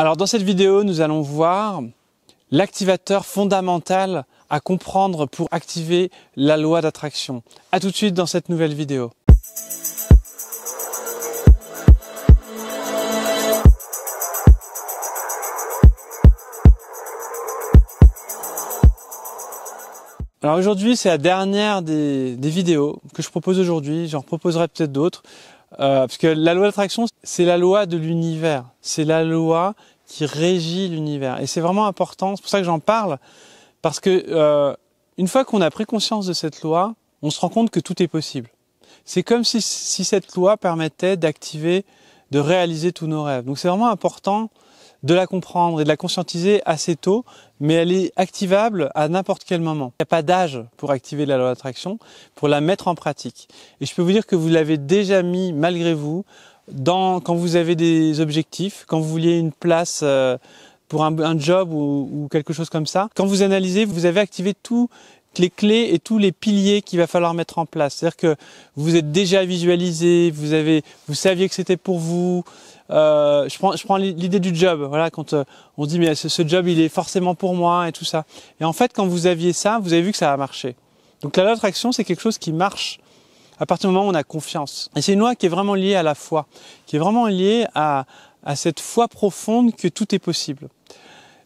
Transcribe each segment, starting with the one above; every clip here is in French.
Alors dans cette vidéo, nous allons voir l'activateur fondamental à comprendre pour activer la loi d'attraction. A tout de suite dans cette nouvelle vidéo. Alors aujourd'hui, c'est la dernière des, vidéos que je propose aujourd'hui. J'en proposerai peut-être d'autres. Euh, parce que la loi d'attraction, c'est la loi de l'univers. C'est la loi qui régit l'univers. Et c'est vraiment important, c'est pour ça que j'en parle, parce que euh, une fois qu'on a pris conscience de cette loi, on se rend compte que tout est possible. C'est comme si, si, cette loi permettait d'activer, de réaliser tous nos rêves. Donc c'est vraiment important de la comprendre et de la conscientiser assez tôt, mais elle est activable à n'importe quel moment. Il n'y a pas d'âge pour activer la loi d'attraction, pour la mettre en pratique. Et je peux vous dire que vous l'avez déjà mis malgré vous quand vous avez des objectifs, quand vous vouliez une place euh, pour un, un job ou, ou, quelque chose comme ça, quand vous analysez, vous avez activé toutes les clés et tous les piliers qu'il va falloir mettre en place. C'est-à-dire que vous êtes déjà visualisé, vous avez, vous saviez que c'était pour vous. Euh, je prends, je prends l'idée du job. Voilà, quand euh, on dit mais ce, job il est forcément pour moi et tout ça. Et en fait, quand vous aviez ça, vous avez vu que ça a marché. Donc la loi action, c'est quelque chose qui marche à partir du moment où on a confiance. Et c'est une loi qui est vraiment liée à la foi, qui est vraiment liée à, cette foi profonde que tout est possible.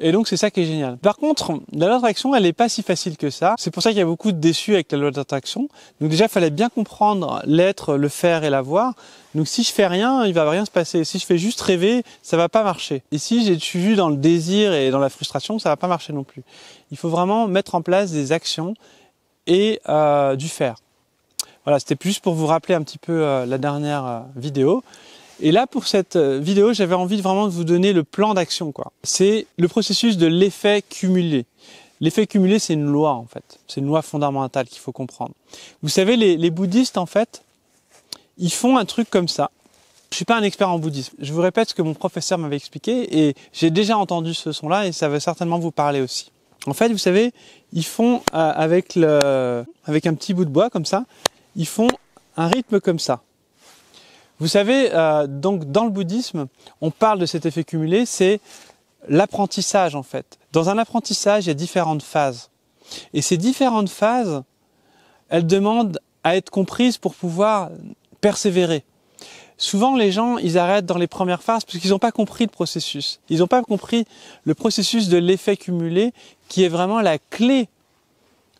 Et donc c'est ça qui est génial. Par contre, la loi d'attraction, elle n'est pas si facile que ça. C'est pour ça qu'il y a beaucoup de déçus avec la loi d'attraction. Donc déjà, il fallait bien comprendre l'être, le faire et l'avoir. Donc si je fais rien, il va rien se passer. Si je fais juste rêver, ça va pas marcher. Et si je suis dans le désir et dans la frustration, ça va pas marcher non plus. Il faut vraiment mettre en place des actions et euh, du faire. Voilà, c'était plus pour vous rappeler un petit peu euh, la dernière euh, vidéo. Et là, pour cette euh, vidéo, j'avais envie vraiment de vous donner le plan d'action. quoi. C'est le processus de l'effet cumulé. L'effet cumulé, c'est une loi, en fait. C'est une loi fondamentale qu'il faut comprendre. Vous savez, les, bouddhistes, en fait, ils font un truc comme ça. Je suis pas un expert en bouddhisme. Je vous répète ce que mon professeur m'avait expliqué et j'ai déjà entendu ce son-là et ça va certainement vous parler aussi. En fait, vous savez, ils font avec, le, avec un petit bout de bois comme ça, ils font un rythme comme ça. Vous savez, euh, donc dans le bouddhisme, on parle de cet effet cumulé, c'est l'apprentissage en fait. Dans un apprentissage, il y a différentes phases. Et ces différentes phases, elles demandent à être comprises pour pouvoir persévérer. Souvent, les gens, ils arrêtent dans les premières phases parce qu'ils n'ont pas compris le processus. Ils n'ont pas compris le processus de l'effet cumulé qui est vraiment la clé,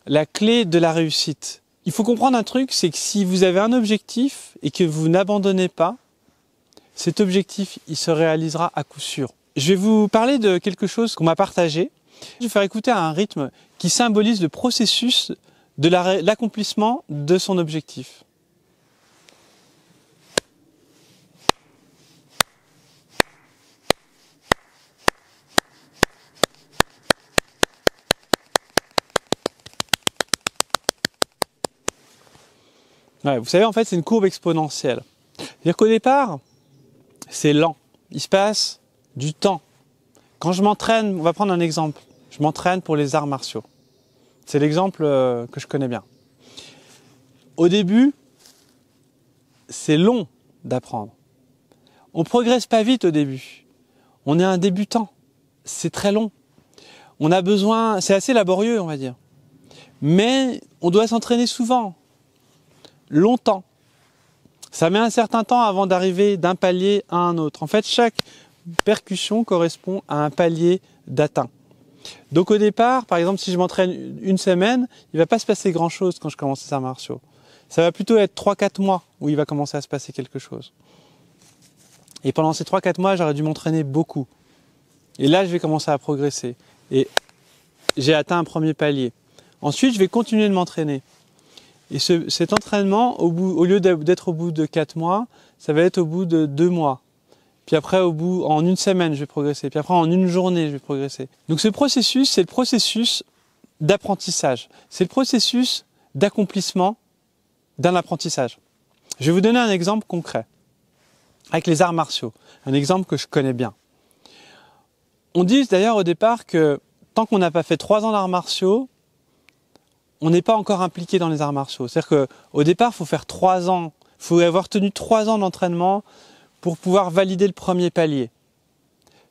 la clé de la réussite. Il faut comprendre un truc, c'est que si vous avez un objectif et que vous n'abandonnez pas, cet objectif, il se réalisera à coup sûr. Je vais vous parler de quelque chose qu'on m'a partagé. Je vais faire écouter un rythme qui symbolise le processus de l'accomplissement de son objectif. Ouais, vous savez, en fait, c'est une courbe exponentielle. C'est-à-dire qu'au départ, c'est lent. Il se passe du temps. Quand je m'entraîne, on va prendre un exemple. Je m'entraîne pour les arts martiaux. C'est l'exemple euh, que je connais bien. Au début, c'est long d'apprendre. On progresse pas vite au début. On est un débutant. C'est très long. On a besoin, c'est assez laborieux, on va dire. Mais on doit s'entraîner souvent longtemps. Ça met un certain temps avant d'arriver d'un palier à un autre. En fait, chaque percussion correspond à un palier d'atteint. Donc au départ, par exemple, si je m'entraîne une semaine, il ne va pas se passer grand-chose quand je commence les arts martiaux. Ça va plutôt être 3-4 mois où il va commencer à se passer quelque chose. Et pendant ces 3-4 mois, j'aurais dû m'entraîner beaucoup. Et là, je vais commencer à progresser. Et j'ai atteint un premier palier. Ensuite, je vais continuer de m'entraîner. Et ce, cet entraînement, au, bout, au lieu d'être au bout de 4 mois, ça va être au bout de 2 mois. Puis après, au bout, en une semaine, je vais progresser. Puis après, en une journée, je vais progresser. Donc ce processus, c'est le processus d'apprentissage. C'est le processus d'accomplissement d'un apprentissage. Je vais vous donner un exemple concret avec les arts martiaux. Un exemple que je connais bien. On dit d'ailleurs au départ que tant qu'on n'a pas fait 3 ans d'arts martiaux, on n'est pas encore impliqué dans les arts martiaux. C'est-à-dire qu'au départ, il faut faire trois ans, il faut avoir tenu trois ans d'entraînement pour pouvoir valider le premier palier.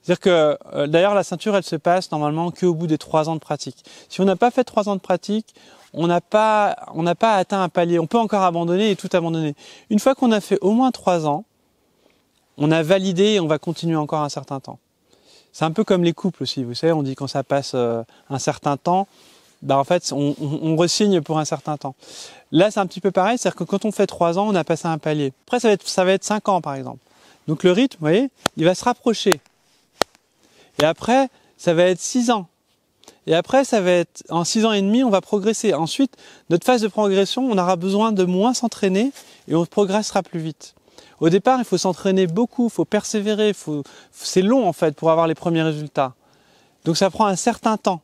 C'est-à-dire que, euh, d'ailleurs, la ceinture, elle se passe normalement qu'au bout des trois ans de pratique. Si on n'a pas fait trois ans de pratique, on n'a pas, on n'a pas atteint un palier. On peut encore abandonner et tout abandonner. Une fois qu'on a fait au moins trois ans, on a validé et on va continuer encore un certain temps. C'est un peu comme les couples aussi, vous savez, on dit quand ça passe euh, un certain temps, bah en fait, on, on, resigne pour un certain temps. Là, c'est un petit peu pareil, c'est-à-dire que quand on fait trois ans, on a passé un palier. Après, ça va être, ça va être 5 ans, par exemple. Donc le rythme, vous voyez, il va se rapprocher. Et après, ça va être six ans. Et après, ça va être en six ans et demi, on va progresser. Ensuite, notre phase de progression, on aura besoin de moins s'entraîner et on progressera plus vite. Au départ, il faut s'entraîner beaucoup, il faut persévérer, faut... c'est long en fait pour avoir les premiers résultats. Donc ça prend un certain temps.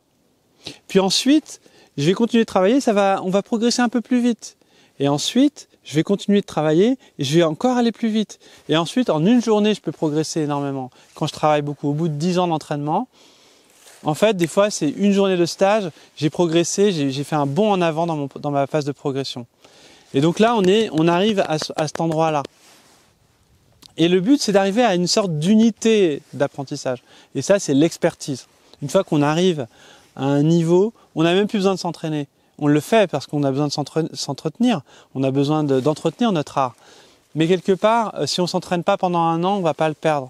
Puis ensuite, je vais continuer de travailler, ça va, on va progresser un peu plus vite. Et ensuite, je vais continuer de travailler et je vais encore aller plus vite. Et ensuite, en une journée, je peux progresser énormément. Quand je travaille beaucoup, au bout de 10 ans d'entraînement, en fait, des fois, c'est une journée de stage, j'ai progressé, j'ai fait un bond en avant dans, ma phase de progression. Et donc là, on, est, on arrive à cet endroit-là. Et le but, c'est d'arriver à une sorte d'unité d'apprentissage. Et ça, c'est l'expertise. Une fois qu'on arrive à un niveau, on n'a même plus besoin de s'entraîner. On le fait parce qu'on a besoin de s'entretenir, on a besoin d'entretenir notre art. Mais quelque part, euh, si on s'entraîne pas pendant un an, on va pas le perdre.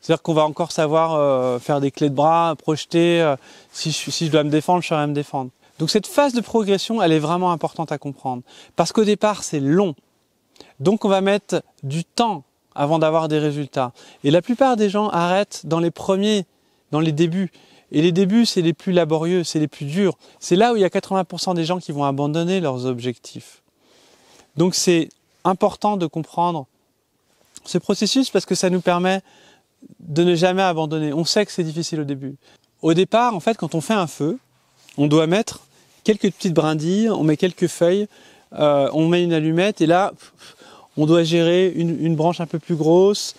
C'est-à-dire qu'on va encore savoir euh, faire des clés de bras, projeter. Euh, si, je, dois me défendre, je saurai me défendre. Donc cette phase de progression, elle est vraiment importante à comprendre. Parce qu'au départ, c'est long. Donc on va mettre du temps avant d'avoir des résultats. Et la plupart des gens arrêtent dans les premiers, dans les débuts. Et les débuts, c'est les plus laborieux, c'est les plus durs. C'est là où il y a 80% des gens qui vont abandonner leurs objectifs. Donc c'est important de comprendre ce processus parce que ça nous permet de ne jamais abandonner. On sait que c'est difficile au début. Au départ, en fait, quand on fait un feu, on doit mettre quelques petites brindilles, on met quelques feuilles, euh, on met une allumette et là, on doit gérer une, branche un peu plus grosse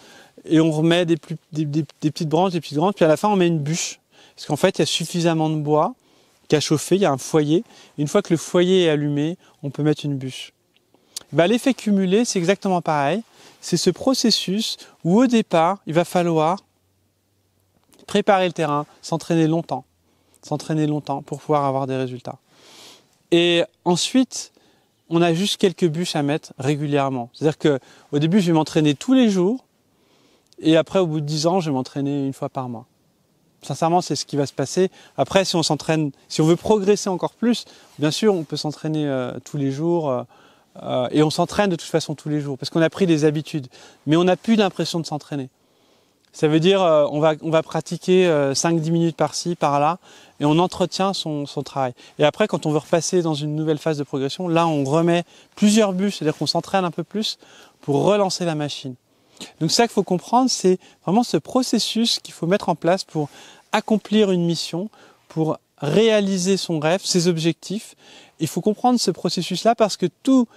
et on remet des, des, des petites branches, des petites branches, puis à la fin, on met une bûche parce qu'en fait, il y a suffisamment de bois qui a chauffé, il y a un foyer. Une fois que le foyer est allumé, on peut mettre une bûche. Eh ben, l'effet cumulé, c'est exactement pareil. C'est ce processus où au départ, il va falloir préparer le terrain, s'entraîner longtemps, s'entraîner longtemps pour pouvoir avoir des résultats. Et ensuite, on a juste quelques bûches à mettre régulièrement. C'est-à-dire que au début, je vais m'entraîner tous les jours, et après, au bout de 10 ans, je vais m'entraîner une fois par mois sincèrement, c'est ce qui va se passer. Après, si on s'entraîne, si on veut progresser encore plus, bien sûr, on peut s'entraîner euh, tous les jours. Euh, euh, et on s'entraîne de toute façon tous les jours, parce qu'on a pris des habitudes. Mais on n'a plus l'impression de s'entraîner. Ça veut dire on, va, on va pratiquer 5-10 minutes par-ci, par-là, et on entretient son, son, travail. Et après, quand on veut repasser dans une nouvelle phase de progression, là, on remet plusieurs buts, c'est-à-dire qu'on s'entraîne un peu plus pour relancer la machine. Donc ça qu'il faut comprendre, c'est vraiment ce processus qu'il faut mettre en place pour accomplir une mission, pour réaliser son rêve, ses objectifs. Il faut comprendre ce processus-là parce que tout,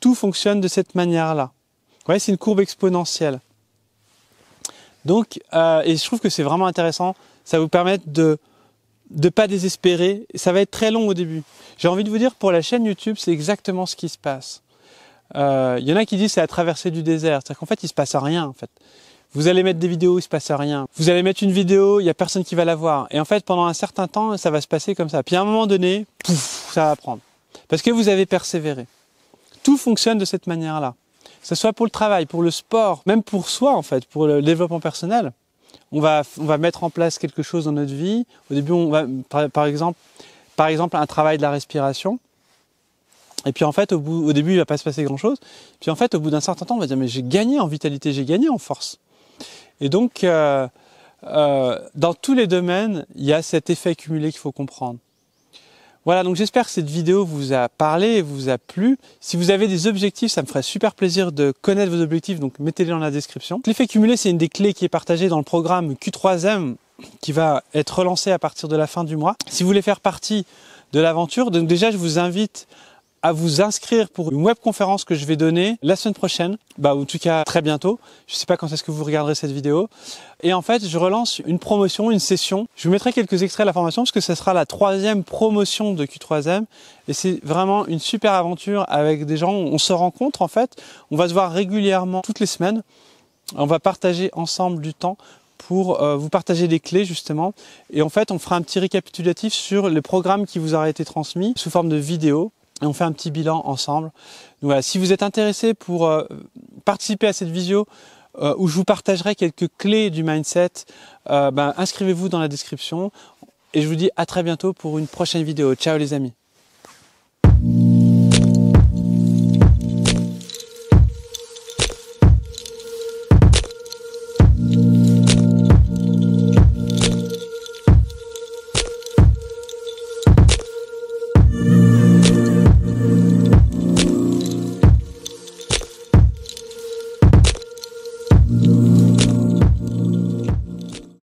tout fonctionne de cette manière-là. Vous voyez, c'est une courbe exponentielle. Donc, euh, et je trouve que c'est vraiment intéressant. Ça va vous permettre de ne pas désespérer. Ça va être très long au début. J'ai envie de vous dire, pour la chaîne YouTube, c'est exactement ce qui se passe. Euh, il y en a qui disent c'est la traversée du désert. C'est-à-dire qu'en fait, il se passe rien, en fait. Vous allez mettre des vidéos, il se passe rien. Vous allez mettre une vidéo, il y a personne qui va la voir. Et en fait, pendant un certain temps, ça va se passer comme ça. Puis à un moment donné, pouf, ça va prendre. Parce que vous avez persévéré. Tout fonctionne de cette manière-là. Que ce soit pour le travail, pour le sport, même pour soi, en fait, pour le développement personnel. On va, on va mettre en place quelque chose dans notre vie. Au début, on va, par exemple, par exemple, un travail de la respiration. Et puis en fait, au, début, il va pas se passer grand-chose. Puis en fait, au bout d'un certain temps, on va dire, mais j'ai gagné en vitalité, j'ai gagné en force. Et donc, euh, euh, dans tous les domaines, il y a cet effet cumulé qu'il faut comprendre. Voilà, donc j'espère que cette vidéo vous a parlé vous a plu. Si vous avez des objectifs, ça me ferait super plaisir de connaître vos objectifs, donc mettez-les dans la description. L'effet cumulé, c'est une des clés qui est partagée dans le programme Q3M qui va être relancé à partir de la fin du mois. Si vous voulez faire partie de l'aventure, donc déjà je vous invite à vous inscrire pour une webconférence que je vais donner la semaine prochaine, bah, en tout cas très bientôt. Je ne sais pas quand est-ce que vous regarderez cette vidéo. Et en fait, je relance une promotion, une session. Je vous mettrai quelques extraits de la formation parce que ce sera la troisième promotion de Q3M. Et c'est vraiment une super aventure avec des gens. On se rencontre en fait. On va se voir régulièrement toutes les semaines. On va partager ensemble du temps pour euh, vous partager des clés justement. Et en fait, on fera un petit récapitulatif sur les programmes qui vous auraient été transmis sous forme de vidéo et on fait un petit bilan ensemble. si vous êtes intéressé pour euh, participer à cette visio euh, où je vous partagerai quelques clés du mindset, euh, ben, inscrivez-vous dans la description et je vous dis à très bientôt pour une prochaine vidéo. Ciao les amis